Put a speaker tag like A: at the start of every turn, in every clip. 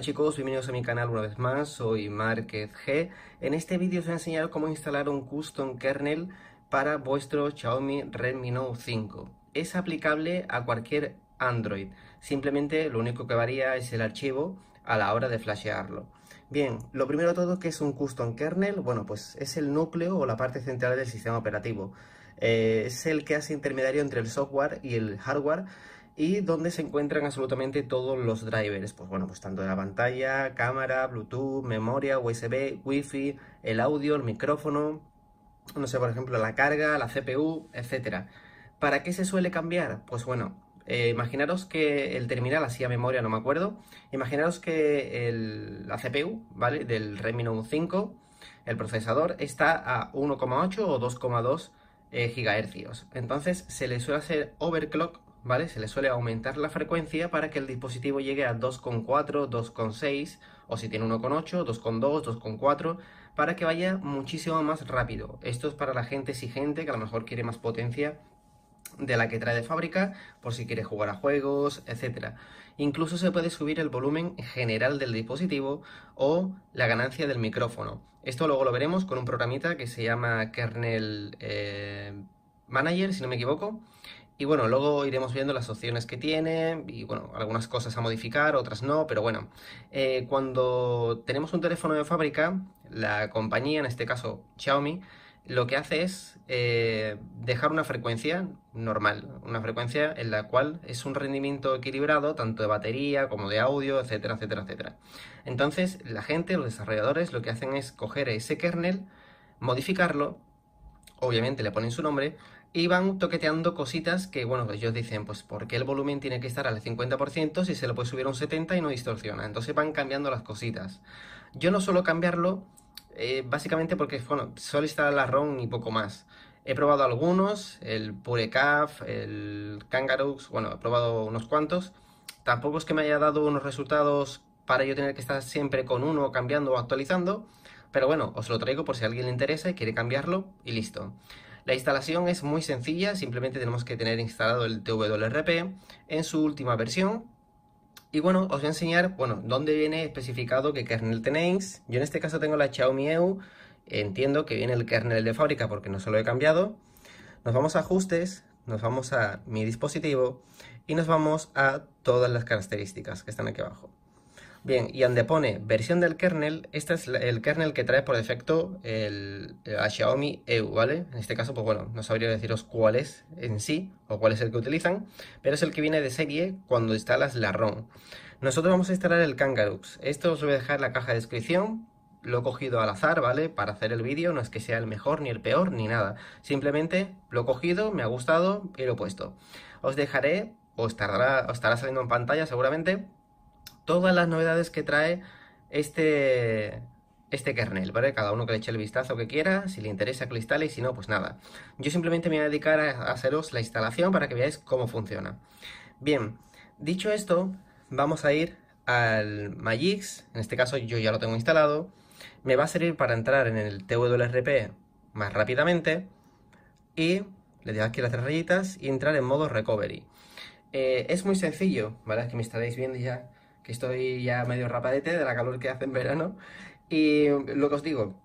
A: chicos, bienvenidos a mi canal una vez más, soy Márquez G. En este vídeo os voy a enseñar cómo instalar un custom kernel para vuestro Xiaomi Redmi Note 5. Es aplicable a cualquier Android, simplemente lo único que varía es el archivo a la hora de flashearlo. Bien, lo primero de todo, ¿qué es un custom kernel? Bueno, pues es el núcleo o la parte central del sistema operativo. Eh, es el que hace intermediario entre el software y el hardware y dónde se encuentran absolutamente todos los drivers, pues bueno, pues tanto de la pantalla, cámara, Bluetooth, memoria, USB, Wi-Fi, el audio, el micrófono, no sé, por ejemplo, la carga, la CPU, etcétera. ¿Para qué se suele cambiar? Pues bueno, eh, imaginaros que el terminal, así a memoria no me acuerdo, imaginaros que la CPU, ¿vale? Del Note 5, el procesador, está a 1,8 o 2,2 eh, gigahercios, Entonces se le suele hacer overclock ¿vale? Se le suele aumentar la frecuencia para que el dispositivo llegue a 2,4, 2,6 o si tiene 1,8, 2,2, 2,4 para que vaya muchísimo más rápido. Esto es para la gente exigente que a lo mejor quiere más potencia de la que trae de fábrica por si quiere jugar a juegos, etc. Incluso se puede subir el volumen general del dispositivo o la ganancia del micrófono. Esto luego lo veremos con un programita que se llama Kernel eh, Manager, si no me equivoco, y bueno, luego iremos viendo las opciones que tiene y bueno, algunas cosas a modificar, otras no, pero bueno, eh, cuando tenemos un teléfono de fábrica, la compañía, en este caso Xiaomi, lo que hace es eh, dejar una frecuencia normal, una frecuencia en la cual es un rendimiento equilibrado tanto de batería como de audio, etcétera, etcétera, etcétera. Entonces la gente, los desarrolladores, lo que hacen es coger ese kernel, modificarlo, obviamente le ponen su nombre, iban toqueteando cositas que, bueno, ellos dicen, pues, ¿por qué el volumen tiene que estar al 50% si se lo puede subir a un 70% y no distorsiona? Entonces van cambiando las cositas. Yo no suelo cambiarlo, eh, básicamente porque, bueno, solo instalar la ROM y poco más. He probado algunos, el Purecaf, el kangaroo bueno, he probado unos cuantos. Tampoco es que me haya dado unos resultados para yo tener que estar siempre con uno cambiando o actualizando, pero bueno, os lo traigo por si alguien le interesa y quiere cambiarlo y listo. La instalación es muy sencilla, simplemente tenemos que tener instalado el TWRP en su última versión. Y bueno, os voy a enseñar, bueno, dónde viene especificado qué kernel tenéis. Yo en este caso tengo la Xiaomi EU, entiendo que viene el kernel de fábrica porque no se lo he cambiado. Nos vamos a ajustes, nos vamos a mi dispositivo y nos vamos a todas las características que están aquí abajo. Bien, y donde pone versión del kernel, este es el kernel que trae por defecto el, eh, Xiaomi EU, ¿vale? En este caso, pues bueno, no sabría deciros cuál es en sí o cuál es el que utilizan, pero es el que viene de serie cuando instalas la ROM. Nosotros vamos a instalar el Kangaroo. Esto os voy a dejar en la caja de descripción lo he cogido al azar, ¿vale? Para hacer el vídeo, no es que sea el mejor, ni el peor, ni nada. Simplemente lo he cogido, me ha gustado y lo he puesto. Os dejaré, o os estará saliendo en pantalla seguramente, todas las novedades que trae este, este kernel, ¿vale? Cada uno que le eche el vistazo que quiera, si le interesa que lo instale y si no, pues nada. Yo simplemente me voy a dedicar a haceros la instalación para que veáis cómo funciona. Bien, dicho esto, vamos a ir al Magix, en este caso yo ya lo tengo instalado, me va a servir para entrar en el TWRP más rápidamente y le doy aquí las tres rayitas y entrar en modo recovery. Eh, es muy sencillo, ¿vale? que me estaréis viendo ya estoy ya medio rapadete de la calor que hace en verano. Y lo que os digo,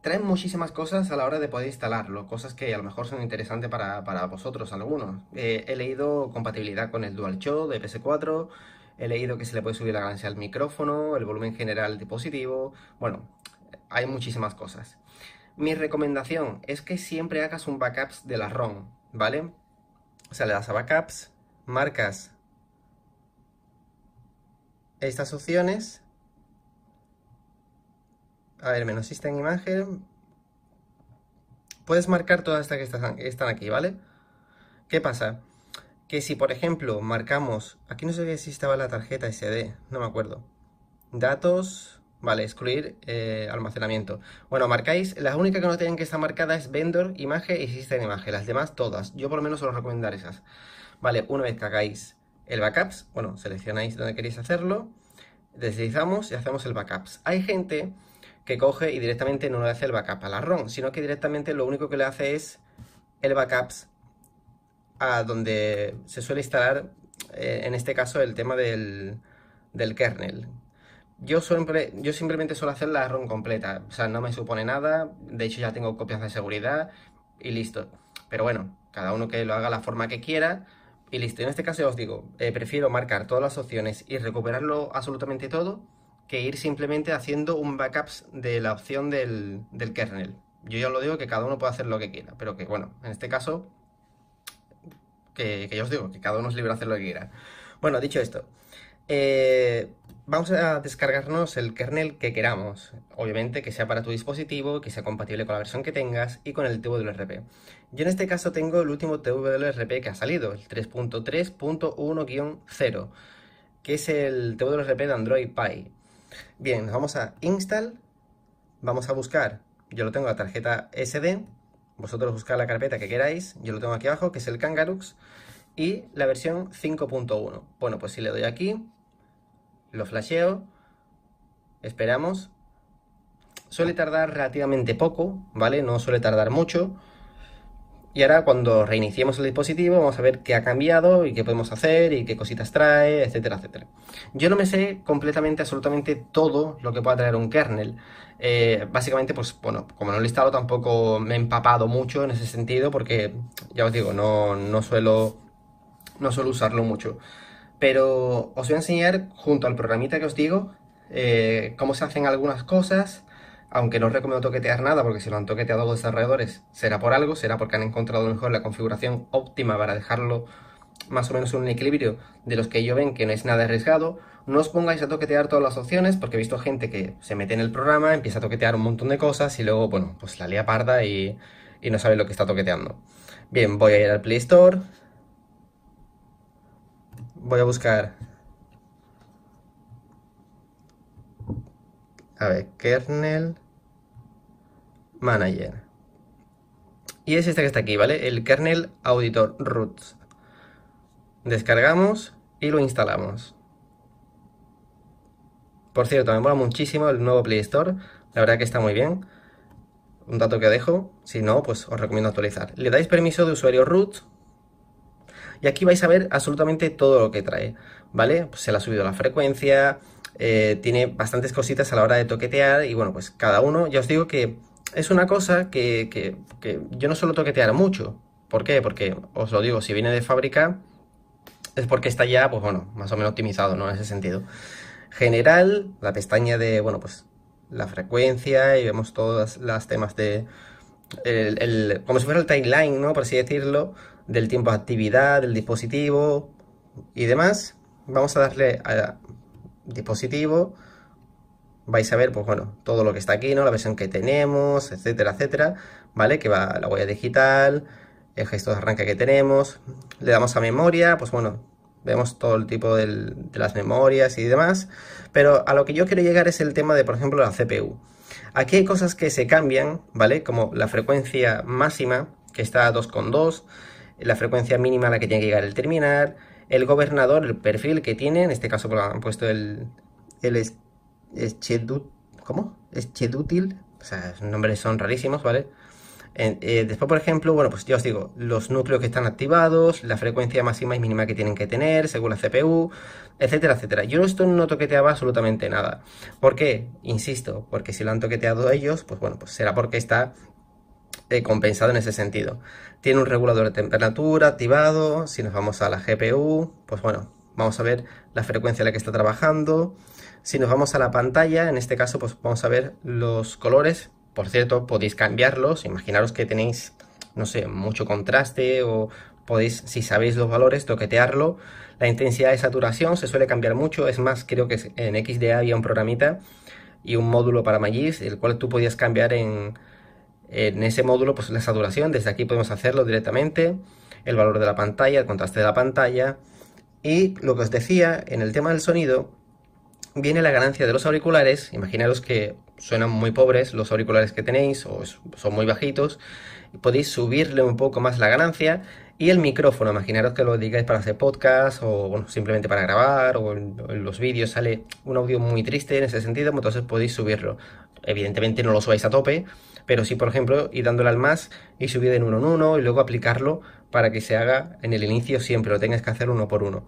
A: traen muchísimas cosas a la hora de poder instalarlo, cosas que a lo mejor son interesantes para, vosotros algunos. Eh, he leído compatibilidad con el Dual Show de PS4, he leído que se le puede subir la ganancia al micrófono, el volumen general del dispositivo, bueno, hay muchísimas cosas. Mi recomendación es que siempre hagas un backup de la ROM, ¿vale? O sea, le das a backups, marcas estas opciones. A ver, menos System Imagen. Puedes marcar todas estas que están aquí, ¿vale? ¿Qué pasa? Que si, por ejemplo, marcamos... Aquí no sé si estaba la tarjeta SD, no me acuerdo. Datos... Vale, excluir eh, almacenamiento. Bueno, marcáis... Las únicas que no tienen que estar marcada es Vendor, Imagen y existen Imagen. Las demás, todas. Yo por lo menos os recomendaré esas. Vale, una vez que hagáis el backups. Bueno, seleccionáis donde queréis hacerlo, deslizamos y hacemos el backups. Hay gente que coge y directamente no le hace el backup a la ROM, sino que directamente lo único que le hace es el backups a donde se suele instalar, eh, en este caso, el tema del, del kernel. Yo, yo simplemente suelo hacer la ROM completa, o sea, no me supone nada, de hecho ya tengo copias de seguridad y listo. Pero bueno, cada uno que lo haga la forma que quiera, y listo. En este caso ya os digo, eh, prefiero marcar todas las opciones y recuperarlo absolutamente todo que ir simplemente haciendo un backups de la opción del, kernel. Yo ya os lo digo que cada uno puede hacer lo que quiera, pero que bueno, en este caso, que, que ya os digo, que cada uno es libre de hacer lo que quiera. Bueno, dicho esto, eh, vamos a descargarnos el kernel que queramos. Obviamente que sea para tu dispositivo, que sea compatible con la versión que tengas y con el TWRP. Yo en este caso tengo el último TWRP que ha salido, el 3.3.1-0, que es el TWRP de Android Pi. Bien, nos vamos a install, vamos a buscar, yo lo tengo la tarjeta SD, vosotros buscad la carpeta que queráis, yo lo tengo aquí abajo, que es el Kangarux, y la versión 5.1. Bueno, pues si le doy aquí, lo flasheo, esperamos. Suele tardar relativamente poco, ¿vale? No suele tardar mucho. Y ahora cuando reiniciemos el dispositivo vamos a ver qué ha cambiado y qué podemos hacer y qué cositas trae, etcétera, etcétera. Yo no me sé completamente, absolutamente todo lo que pueda traer un kernel. Eh, básicamente, pues bueno, como no lo he listado tampoco me he empapado mucho en ese sentido porque, ya os digo, no, no, suelo, no suelo usarlo mucho. Pero os voy a enseñar junto al programita que os digo eh, cómo se hacen algunas cosas, aunque no os recomiendo toquetear nada, porque si lo han toqueteado los desarrolladores será por algo, será porque han encontrado mejor la configuración óptima para dejarlo más o menos en un equilibrio de los que yo ven que no es nada arriesgado. No os pongáis a toquetear todas las opciones, porque he visto gente que se mete en el programa, empieza a toquetear un montón de cosas y luego, bueno, pues la lea parda y, y no sabe lo que está toqueteando. Bien, voy a ir al Play Store, voy a buscar. A ver, kernel manager. Y es este que está aquí, ¿vale? El kernel auditor root. Descargamos y lo instalamos. Por cierto, me mola muchísimo el nuevo Play Store. La verdad que está muy bien. Un dato que dejo. Si no, pues os recomiendo actualizar. Le dais permiso de usuario root y aquí vais a ver absolutamente todo lo que trae, ¿vale? Pues se le ha subido la frecuencia, eh, tiene bastantes cositas a la hora de toquetear y bueno, pues cada uno, ya os digo que es una cosa que, yo no suelo toquetear mucho. ¿Por qué? Porque, os lo digo, si viene de fábrica es porque está ya, pues bueno, más o menos optimizado, ¿no? En ese sentido. General, la pestaña de, bueno, pues la frecuencia y vemos todas las temas de, el, el, como si fuera el timeline, ¿no? Por así decirlo, del tiempo de actividad, del dispositivo y demás. Vamos a darle a dispositivo. Vais a ver, pues bueno, todo lo que está aquí, ¿no? La versión que tenemos, etcétera, etcétera. ¿Vale? Que va la huella digital, el gesto de arranque que tenemos. Le damos a memoria, pues bueno, vemos todo el tipo de las memorias y demás. Pero a lo que yo quiero llegar es el tema de, por ejemplo, la CPU. Aquí hay cosas que se cambian, ¿vale? Como la frecuencia máxima, que está a 2,2 la frecuencia mínima a la que tiene que llegar el terminal, el gobernador, el perfil que tiene, en este caso han puesto el, el es, ¿cómo? o sea, nombres son rarísimos, ¿vale? Eh, después, por ejemplo, bueno, pues ya os digo, los núcleos que están activados, la frecuencia máxima y mínima que tienen que tener, según la CPU, etcétera, etcétera. Yo esto no toqueteaba absolutamente nada. ¿Por qué? Insisto, porque si lo han toqueteado ellos, pues bueno, pues será porque está eh, compensado en ese sentido. Tiene un regulador de temperatura activado, si nos vamos a la GPU, pues bueno, vamos a ver la frecuencia en la que está trabajando. Si nos vamos a la pantalla, en este caso, pues vamos a ver los colores. Por cierto, podéis cambiarlos, imaginaros que tenéis, no sé, mucho contraste o podéis, si sabéis los valores, toquetearlo. La intensidad de saturación se suele cambiar mucho, es más, creo que en XDA había un programita y un módulo para Magis, el cual tú podías cambiar en en ese módulo, pues la saturación, desde aquí podemos hacerlo directamente, el valor de la pantalla, el contraste de la pantalla. Y lo que os decía, en el tema del sonido, viene la ganancia de los auriculares. Imaginaros que suenan muy pobres los auriculares que tenéis o son muy bajitos. Podéis subirle un poco más la ganancia. Y el micrófono, imaginaros que lo digáis para hacer podcast o simplemente para grabar o en, los vídeos sale un audio muy triste en ese sentido, pues entonces podéis subirlo. Evidentemente no lo subáis a tope, pero si por ejemplo, ir dándole al más y subir en uno en uno y luego aplicarlo para que se haga en el inicio siempre, lo tengas que hacer uno por uno.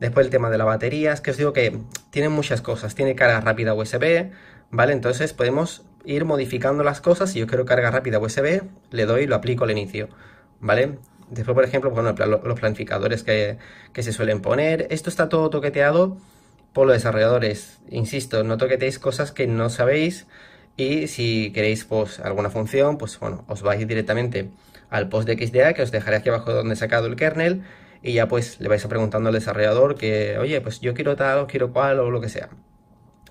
A: Después el tema de la batería, es que os digo que tiene muchas cosas, tiene carga rápida USB, ¿vale? Entonces podemos ir modificando las cosas, si yo quiero carga rápida USB, le doy y lo aplico al inicio, ¿vale? Después, por ejemplo, los planificadores que, que se suelen poner, esto está todo toqueteado por los desarrolladores, insisto, no toqueteéis cosas que no sabéis, y si queréis pues, alguna función, pues bueno, os vais directamente al post de XDA que os dejaré aquí abajo donde he sacado el kernel y ya pues le vais a preguntando al desarrollador que, oye, pues yo quiero tal o quiero cual o lo que sea.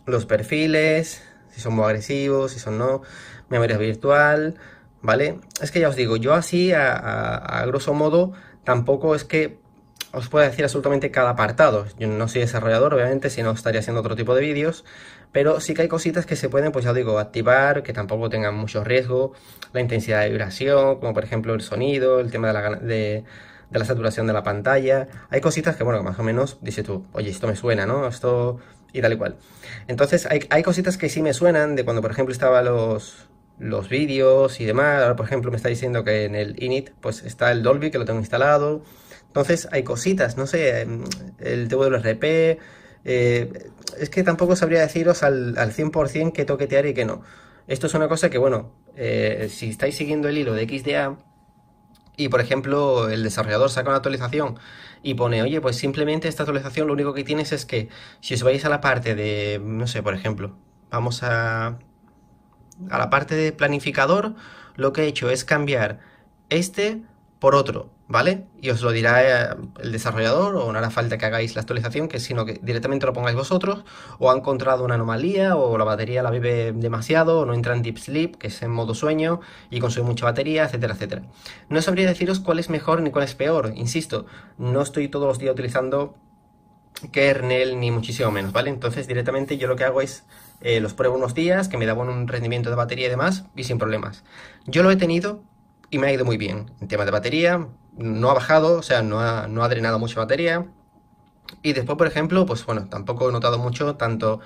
A: Los perfiles, si son muy agresivos, si son no, memoria virtual, ¿vale? Es que ya os digo, yo así, a, a grosso modo, tampoco es que os pueda decir absolutamente cada apartado. Yo no soy desarrollador, obviamente, si no estaría haciendo otro tipo de vídeos, pero sí que hay cositas que se pueden, pues ya digo, activar, que tampoco tengan mucho riesgo, la intensidad de vibración, como por ejemplo el sonido, el tema de la, de, la saturación de la pantalla. Hay cositas que, bueno, más o menos dices tú, oye, esto me suena, ¿no? Esto y tal y cual. Entonces, hay, cositas que sí me suenan de cuando, por ejemplo, estaba los, los vídeos y demás. Ahora, por ejemplo, me está diciendo que en el init pues está el Dolby, que lo tengo instalado. Entonces, hay cositas, no sé, mm, el TWRP... Eh, es que tampoco sabría deciros al, al 100% que toquetear y que no. Esto es una cosa que, bueno, eh, si estáis siguiendo el hilo de XDA y, por ejemplo, el desarrollador saca una actualización y pone, oye, pues simplemente esta actualización lo único que tienes es que si os vais a la parte de, no sé, por ejemplo, vamos a, a la parte de planificador, lo que he hecho es cambiar este por otro, ¿vale? Y os lo dirá eh, el desarrollador o no hará falta que hagáis la actualización, que sino que directamente lo pongáis vosotros o ha encontrado una anomalía o la batería la vive demasiado o no entra en deep sleep, que es en modo sueño y consume mucha batería, etcétera, etcétera. No sabría deciros cuál es mejor ni cuál es peor, insisto, no estoy todos los días utilizando kernel ni muchísimo menos, ¿vale? Entonces directamente yo lo que hago es eh, los pruebo unos días, que me daban un rendimiento de batería y demás, y sin problemas. Yo lo he tenido y me ha ido muy bien. En tema de batería, no ha bajado, o sea, no ha, no ha drenado mucha batería. Y después, por ejemplo, pues bueno, tampoco he notado mucho tanto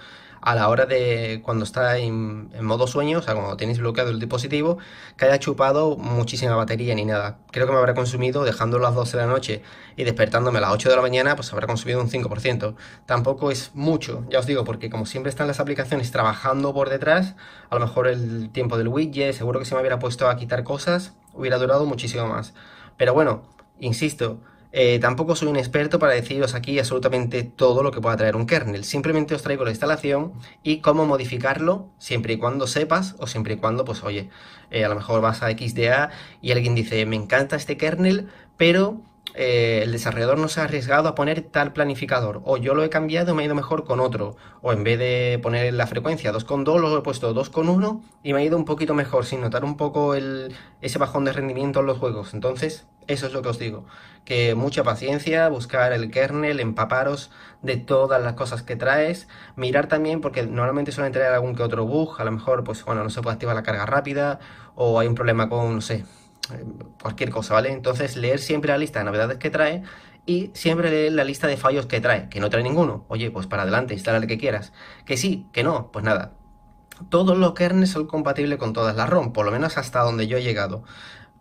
A: a la hora de cuando está en, modo sueño, o sea, cuando tenéis bloqueado el dispositivo, que haya chupado muchísima batería ni nada. Creo que me habrá consumido, dejando las 12 de la noche y despertándome a las 8 de la mañana, pues habrá consumido un 5%. Tampoco es mucho, ya os digo, porque como siempre están las aplicaciones trabajando por detrás, a lo mejor el tiempo del widget, seguro que si me hubiera puesto a quitar cosas, hubiera durado muchísimo más. Pero bueno, insisto, eh, tampoco soy un experto para deciros aquí absolutamente todo lo que pueda traer un kernel. Simplemente os traigo la instalación y cómo modificarlo siempre y cuando sepas o siempre y cuando, pues oye, eh, a lo mejor vas a XDA y alguien dice, me encanta este kernel, pero eh, el desarrollador no se ha arriesgado a poner tal planificador, o yo lo he cambiado y me ha ido mejor con otro, o en vez de poner la frecuencia 2.2 lo he puesto 2.1 y me ha ido un poquito mejor, sin notar un poco el, ese bajón de rendimiento en los juegos. Entonces, eso es lo que os digo, que mucha paciencia, buscar el kernel, empaparos de todas las cosas que traes, mirar también porque normalmente suele traer algún que otro bug, a lo mejor pues bueno, no se puede activar la carga rápida o hay un problema con, no sé, cualquier cosa, ¿vale? Entonces, leer siempre la lista de novedades que trae y siempre leer la lista de fallos que trae, que no trae ninguno. Oye, pues para adelante, instala el que quieras. Que sí, que no, pues nada. Todos los kernels son compatibles con todas las ROM, por lo menos hasta donde yo he llegado.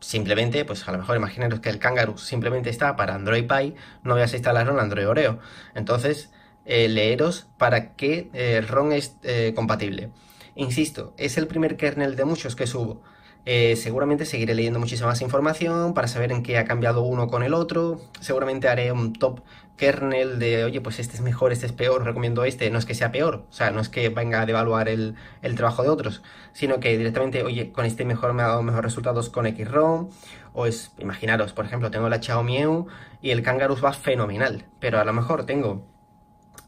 A: Simplemente, pues a lo mejor imaginaros que el Kangaroo simplemente está para Android Pie, no voy a instalar en Android Oreo. Entonces, eh, leeros para qué eh, ROM es eh, compatible. Insisto, es el primer kernel de muchos que subo. Eh, seguramente seguiré leyendo muchísima más información para saber en qué ha cambiado uno con el otro. Seguramente haré un top kernel de, oye, pues este es mejor, este es peor, recomiendo este. No es que sea peor, o sea, no es que venga a devaluar el, trabajo de otros, sino que directamente, oye, con este mejor me ha dado mejores resultados con XROM. O es, imaginaros, por ejemplo, tengo la Chao EU y el Kangaroo va fenomenal, pero a lo mejor tengo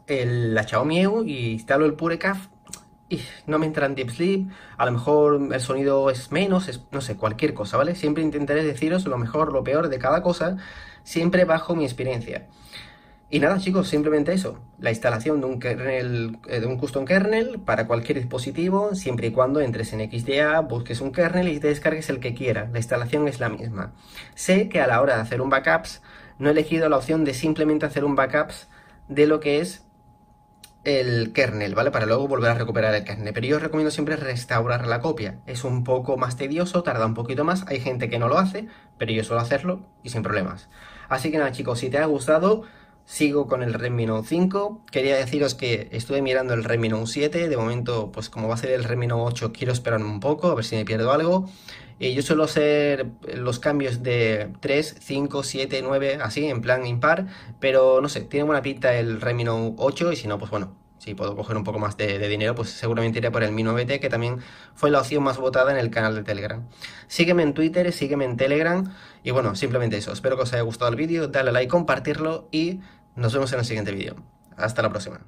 A: el, la Xiaomi EU y instalo el caf no me entran deep sleep, a lo mejor el sonido es menos, no sé, cualquier cosa, ¿vale? Siempre intentaré deciros lo mejor, lo peor de cada cosa, siempre bajo mi experiencia. Y nada chicos, simplemente eso, la instalación de un, kernel, eh, de un custom kernel para cualquier dispositivo, siempre y cuando entres en XDA, busques un kernel y te descargues el que quiera, la instalación es la misma. Sé que a la hora de hacer un backups, no he elegido la opción de simplemente hacer un backups de lo que es el kernel, ¿vale? Para luego volver a recuperar el kernel. Pero yo os recomiendo siempre restaurar la copia. Es un poco más tedioso, tarda un poquito más. Hay gente que no lo hace, pero yo suelo hacerlo y sin problemas. Así que nada, chicos, si te ha gustado, Sigo con el Redmi Note 5. Quería deciros que estuve mirando el Redmi Note 7. De momento, pues como va a ser el Redmi Note 8, quiero esperar un poco, a ver si me pierdo algo. yo suelo hacer los cambios de 3, 5, 7, 9, así, en plan impar. Pero no sé, tiene buena pinta el Redmi Note 8 y si no, pues bueno, si puedo coger un poco más de, dinero, pues seguramente iré por el Mi 9T, que también fue la opción más votada en el canal de Telegram. Sígueme en Twitter, sígueme en Telegram, y bueno, simplemente eso. Espero que os haya gustado el vídeo, dale like, compartirlo, y nos vemos en el siguiente vídeo. Hasta la próxima.